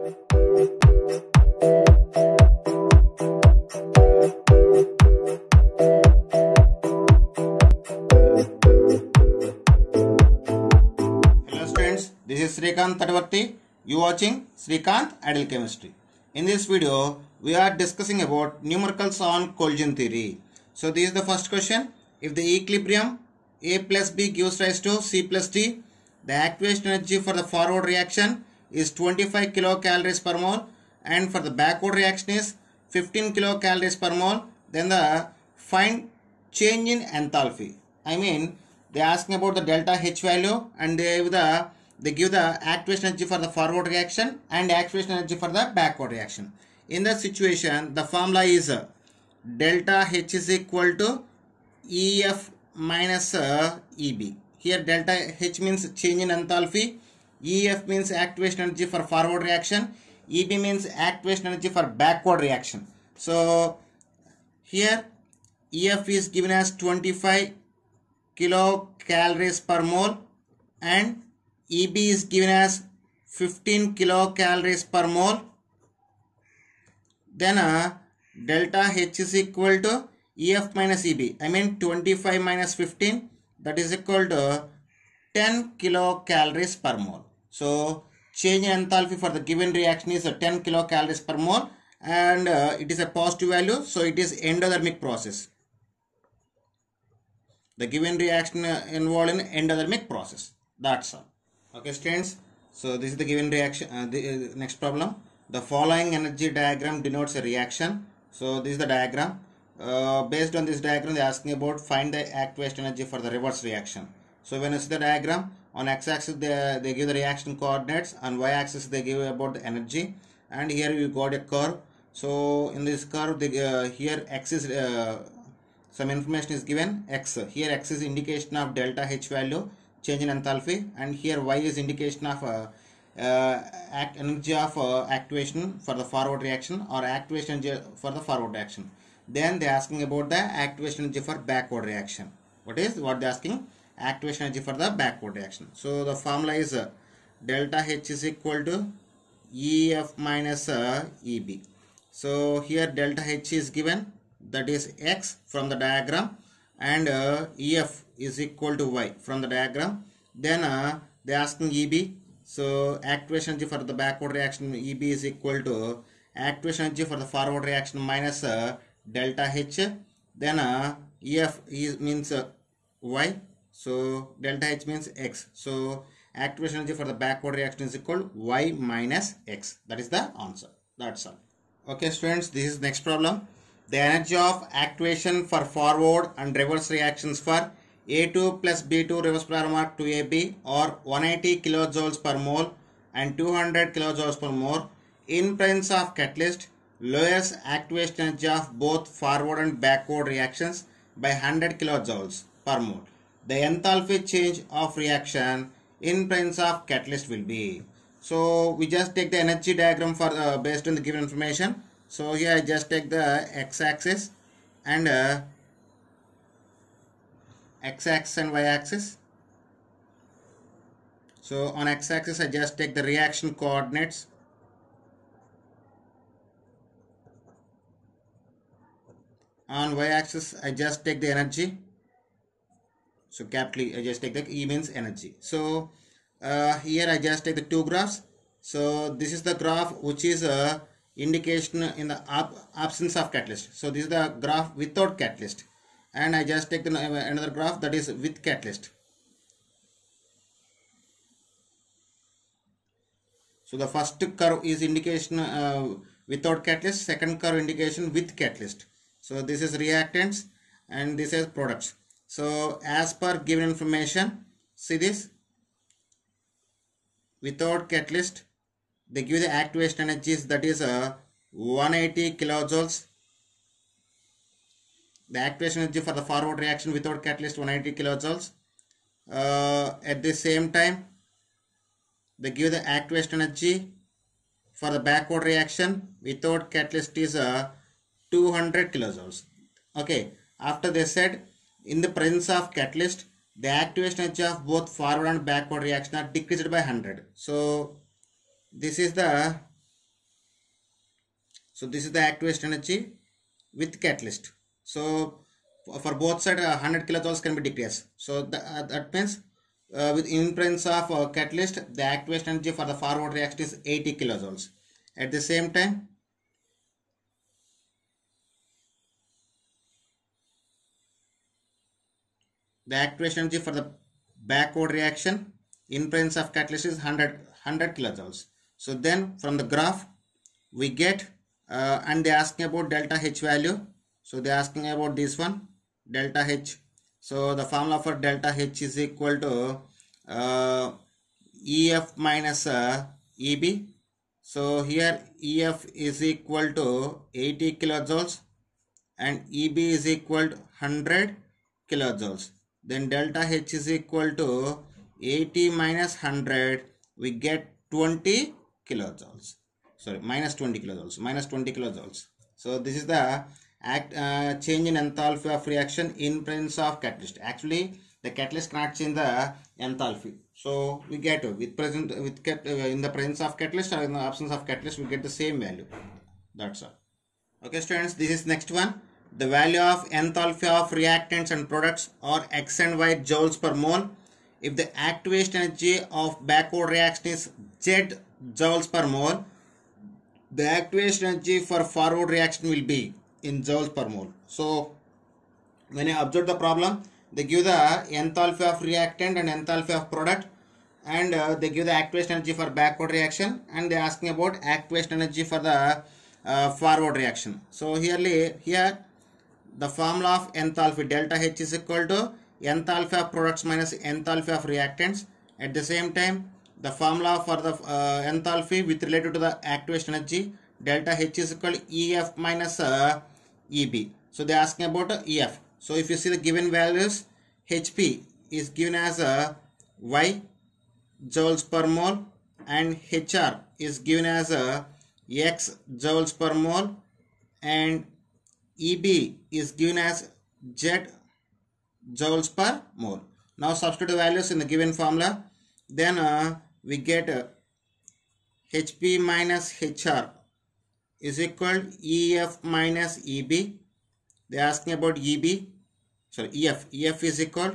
This is Srikant Tadvarti. You watching Srikant Ideal Chemistry. In this video, we are discussing about numericals on collision theory. So this is the first question. If the equilibrium A plus B gives rise to C plus D, the activation energy for the forward reaction is 25 kilocalories per mole and for the backward reaction is 15 kilocalories per mole then the find change in enthalpy i mean they asking about the delta h value and they give the they give the activation energy for the forward reaction and activation energy for the backward reaction in that situation the formula is uh, delta h is equal to ef minus uh, eb here delta h means change in enthalpy EF means activation energy for forward reaction. EB means activation energy for backward reaction. So here EF is given as 25 kilocalories per mole and EB is given as 15 kilocalories per mole. Then uh, delta H is equal to EF minus EB. I mean 25 minus 15 that is equal to 10 kilocalories per mole. So change in enthalpy for the given reaction is uh, 10 kilocalories per mole and uh, it is a positive value so it is endothermic process. The given reaction uh, involved in endothermic process. That's all. Okay students. So this is the given reaction. Uh, the uh, next problem. The following energy diagram denotes a reaction. So this is the diagram. Uh, based on this diagram they are asking about find the activation energy for the reverse reaction. So when you see the diagram, on x-axis they, they give the reaction coordinates, and y-axis they give about the energy and here you got a curve. So in this curve, they, uh, here x is, uh, some information is given x. Here x is indication of delta H value, change in enthalpy and here y is indication of uh, uh, act energy of uh, activation for the forward reaction or activation for the forward reaction. Then they asking about the activation energy for backward reaction. What is what they asking? activation energy for the backward reaction. So the formula is uh, delta H is equal to EF minus uh, EB. So here delta H is given that is X from the diagram and uh, EF is equal to Y from the diagram. Then uh, they asking EB. So activation energy for the backward reaction EB is equal to uh, activation energy for the forward reaction minus uh, delta H. Then uh, EF is means Y so delta H means X. So activation energy for the backward reaction is equal Y minus X. That is the answer. That's all. Okay students, this is next problem. The energy of activation for forward and reverse reactions for A2 plus B2 reverse polar mark 2AB or 180 kilojoules per mole and 200 kilojoules per mole in presence of catalyst lowers activation energy of both forward and backward reactions by 100 kilojoules per mole the enthalpy change of reaction in presence of catalyst will be. So we just take the energy diagram for uh, based on the given information. So here I just take the x-axis and uh, x-axis and y-axis. So on x-axis I just take the reaction coordinates on y-axis I just take the energy so capital I uh, just take the E means energy so uh, here I just take the two graphs so this is the graph which is a uh, indication in the absence of catalyst so this is the graph without catalyst and I just take the, uh, another graph that is with catalyst so the first curve is indication uh, without catalyst second curve indication with catalyst so this is reactants and this is products so as per given information, see this. Without catalyst, they give the activation energies that is uh, 180 kilojoules. The activation energy for the forward reaction without catalyst 180 kilojoules. Uh, at the same time, they give the activation energy for the backward reaction without catalyst is uh, 200 kilojoules. Okay, after they said in the presence of catalyst, the activation energy of both forward and backward reaction are decreased by 100. So this is the so this is the activation energy with catalyst. So for both side uh, 100 kilojoules can be decreased. So the, uh, that means uh, with in presence of uh, catalyst, the activation energy for the forward reaction is 80 kilojoules. At the same time, the activation energy for the backward reaction in presence of catalyst is 100, 100 kilojoules. So then from the graph we get uh, and they asking about delta H value. So they asking about this one delta H. So the formula for delta H is equal to uh, EF minus uh, EB. So here EF is equal to 80 kilojoules and EB is equal to 100 kilojoules then delta H is equal to 80 minus 100 we get 20 kilojoules sorry minus 20 kilojoules minus 20 kilojoules so this is the act uh, change in enthalpy of reaction in presence of catalyst actually the catalyst cannot change the enthalpy so we get with present with cat, uh, in the presence of catalyst or in the absence of catalyst we get the same value that's all okay students this is next one the value of enthalpy of reactants and products are x and y joules per mole. If the activation energy of backward reaction is z joules per mole, the activation energy for forward reaction will be in joules per mole. So, when you observe the problem, they give the enthalpy of reactant and enthalpy of product and uh, they give the activation energy for backward reaction and they are asking about activation energy for the uh, forward reaction. So, here, here the formula of enthalpy delta H is equal to enthalpy of products minus enthalpy of reactants. At the same time, the formula for the uh, enthalpy with related to the activation energy delta H is equal to EF minus uh, EB. So they are asking about uh, EF. So if you see the given values, HP is given as a uh, Y joules per mole and HR is given as a uh, X joules per mole and EB is given as Z joules per mole. Now substitute values in the given formula. Then uh, we get uh, HP minus HR is equal EF minus EB. They are asking about EB. So EF. EF is equal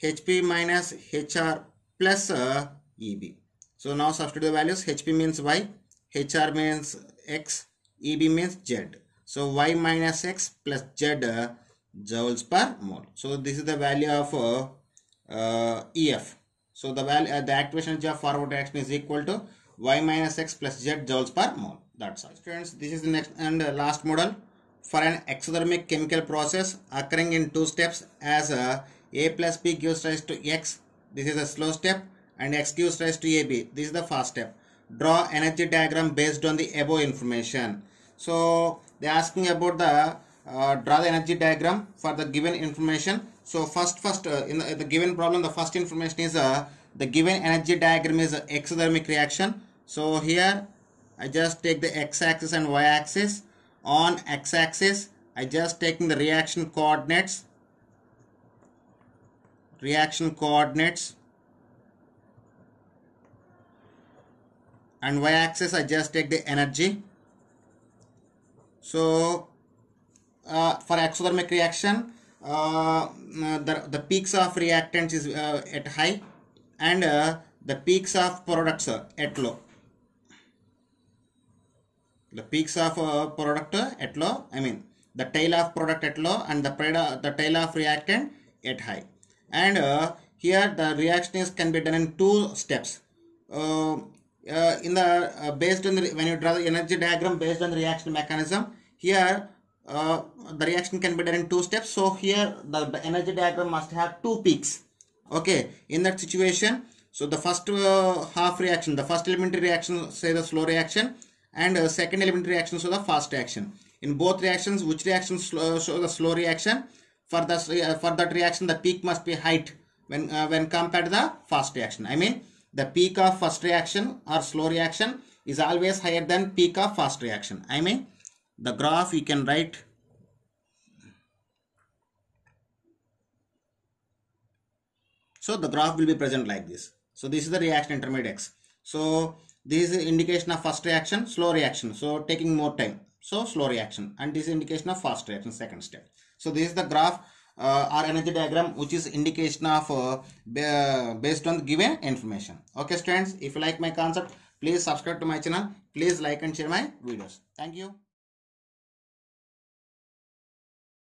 HP minus HR plus uh, EB. So now substitute the values. HP means Y, HR means X, EB means Z. So y minus x plus z uh, joules per mole. So this is the value of uh, uh, EF. So the value uh, the activation of forward reaction is equal to y minus x plus z joules per mole. That's all. Students, this is the next and uh, last model for an exothermic chemical process occurring in two steps as a, uh, a plus b gives rise to x. This is a slow step and x gives rise to ab. This is the fast step. Draw energy diagram based on the above information. So they are asking about the uh, draw the energy diagram for the given information so first first uh, in the, the, given problem the first information is uh, the given energy diagram is exothermic reaction so here i just take the x-axis and y-axis on x-axis i just taking the reaction coordinates reaction coordinates and y-axis i just take the energy so uh, for exothermic reaction, uh, mm, the, the peaks of reactants is uh, at high and uh, the peaks of products at low. The peaks of uh, product at low, I mean the tail of product at low and the, the tail of reactant at high. And uh, here the reaction is can be done in two steps. Uh, uh, in the uh, based on the when you draw the energy diagram based on the reaction mechanism here uh, the reaction can be done in two steps so here the energy diagram must have two peaks okay in that situation so the first uh, half reaction the first elementary reaction say the slow reaction and uh, second elementary reaction so the fast reaction in both reactions which reaction slow, uh, show the slow reaction for the for that reaction the peak must be height when when compared to the fast reaction i mean the peak of first reaction or slow reaction is always higher than peak of fast reaction. I mean the graph you can write So the graph will be present like this. So this is the reaction intermediate X. So this is indication of first reaction, slow reaction. So taking more time. So slow reaction and this indication of fast reaction, second step. So this is the graph uh, or energy diagram which is indication of uh, based on the given information okay students if you like my concept please subscribe to my channel please like and share my videos thank you